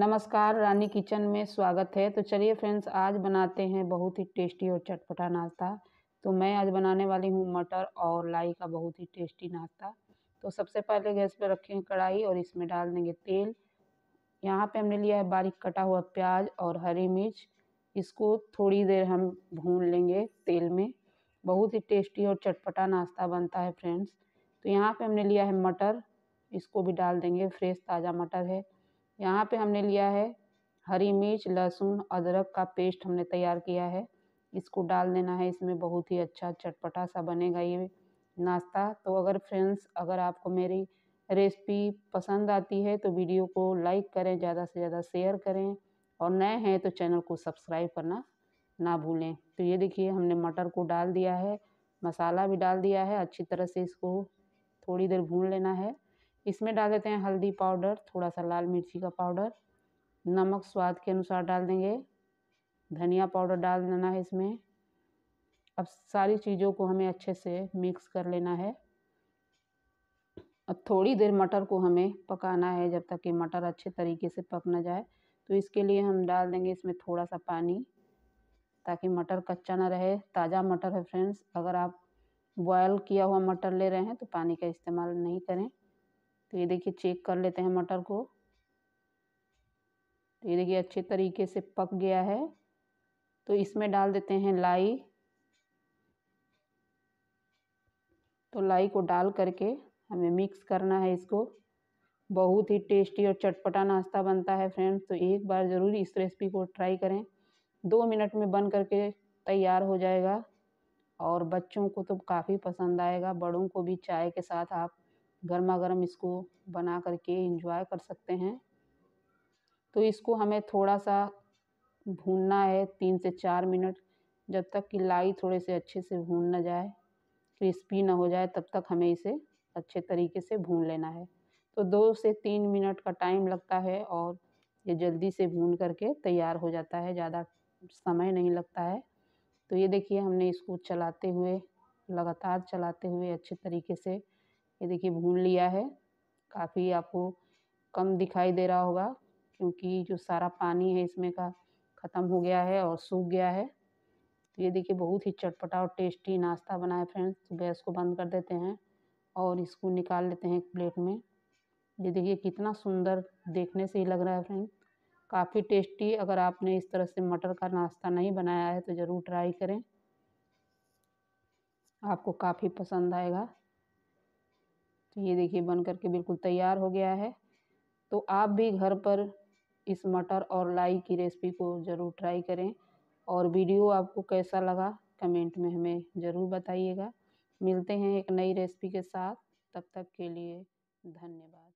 नमस्कार रानी किचन में स्वागत है तो चलिए फ्रेंड्स आज बनाते हैं बहुत ही टेस्टी और चटपटा नाश्ता तो मैं आज बनाने वाली हूँ मटर और लाई का बहुत ही टेस्टी नाश्ता तो सबसे पहले गैस पर रखेंगे कढ़ाई और इसमें डाल देंगे तेल यहाँ पे हमने लिया है बारीक कटा हुआ प्याज और हरी मिर्च इसको थोड़ी देर हम भून लेंगे तेल में बहुत ही टेस्टी और चटपटा नाश्ता बनता है फ्रेंड्स तो यहाँ पर हमने लिया है मटर इसको भी डाल देंगे फ्रेश ताज़ा मटर है यहाँ पे हमने लिया है हरी मिर्च लहसुन अदरक का पेस्ट हमने तैयार किया है इसको डाल देना है इसमें बहुत ही अच्छा चटपटा सा बनेगा ये नाश्ता तो अगर फ्रेंड्स अगर आपको मेरी रेसिपी पसंद आती है तो वीडियो को लाइक करें ज़्यादा से ज़्यादा शेयर करें और नए हैं तो चैनल को सब्सक्राइब करना ना भूलें तो ये देखिए हमने मटर को डाल दिया है मसाला भी डाल दिया है अच्छी तरह से इसको थोड़ी देर भून लेना है इसमें डाल देते हैं हल्दी पाउडर थोड़ा सा लाल मिर्ची का पाउडर नमक स्वाद के अनुसार डाल देंगे धनिया पाउडर डाल देना है इसमें अब सारी चीज़ों को हमें अच्छे से मिक्स कर लेना है अब थोड़ी देर मटर को हमें पकाना है जब तक कि मटर अच्छे तरीके से पक ना जाए तो इसके लिए हम डाल देंगे इसमें थोड़ा सा पानी ताकि मटर कच्चा ना रहे ताज़ा मटर है फ्रेंड्स अगर आप बॉयल किया हुआ मटर ले रहे हैं तो पानी का इस्तेमाल नहीं करें तो ये देखिए चेक कर लेते हैं मटर को तो ये देखिए अच्छे तरीके से पक गया है तो इसमें डाल देते हैं लाई तो लाई को डाल करके हमें मिक्स करना है इसको बहुत ही टेस्टी और चटपटा नाश्ता बनता है फ्रेंड्स तो एक बार ज़रूर इस रेसिपी को ट्राई करें दो मिनट में बन करके तैयार हो जाएगा और बच्चों को तो काफ़ी पसंद आएगा बड़ों को भी चाय के साथ आप गर्मा गर्म इसको बना करके इंजॉय कर सकते हैं तो इसको हमें थोड़ा सा भूनना है तीन से चार मिनट जब तक कि लाई थोड़े से अच्छे से भून ना जाए क्रिस्पी ना हो जाए तब तक हमें इसे अच्छे तरीके से भून लेना है तो दो से तीन मिनट का टाइम लगता है और ये जल्दी से भून करके तैयार हो जाता है ज़्यादा समय नहीं लगता है तो ये देखिए हमने इसको चलाते हुए लगातार चलाते हुए अच्छे तरीके से ये देखिए भून लिया है काफ़ी आपको कम दिखाई दे रहा होगा क्योंकि जो सारा पानी है इसमें का ख़त्म हो गया है और सूख गया है तो ये देखिए बहुत ही चटपटा और टेस्टी नाश्ता बना है फ्रेंड्स तो गैस को बंद कर देते हैं और इसको निकाल लेते हैं एक प्लेट में ये देखिए कितना सुंदर देखने से ही लग रहा है फ्रेंड काफ़ी टेस्टी अगर आपने इस तरह से मटर का नाश्ता नहीं बनाया है तो ज़रूर ट्राई करें आपको काफ़ी पसंद आएगा ये देखिए बन करके बिल्कुल तैयार हो गया है तो आप भी घर पर इस मटर और लाई की रेसिपी को ज़रूर ट्राई करें और वीडियो आपको कैसा लगा कमेंट में हमें ज़रूर बताइएगा मिलते हैं एक नई रेसिपी के साथ तब तक के लिए धन्यवाद